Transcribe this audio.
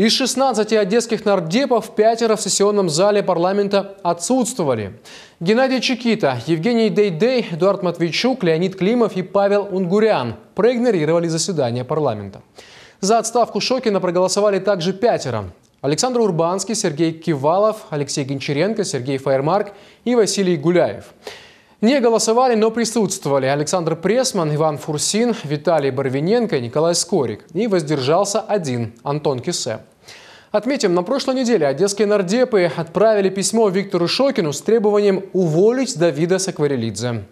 Из 16 одесских нардепов пятеро в сессионном зале парламента отсутствовали. Геннадий Чекита, Евгений Дейдей, Эдуард Матвейчук, Леонид Климов и Павел Унгурян проигнорировали заседание парламента. За отставку Шокина проголосовали также пятеро. Александр Урбанский, Сергей Кивалов, Алексей Гончаренко, Сергей Фаермарк и Василий Гуляев. Не голосовали, но присутствовали Александр Пресман, Иван Фурсин, Виталий Барвиненко Николай Скорик. И воздержался один Антон Кисе. Отметим, на прошлой неделе одесские нардепы отправили письмо Виктору Шокину с требованием уволить Давида Сакварелидзе.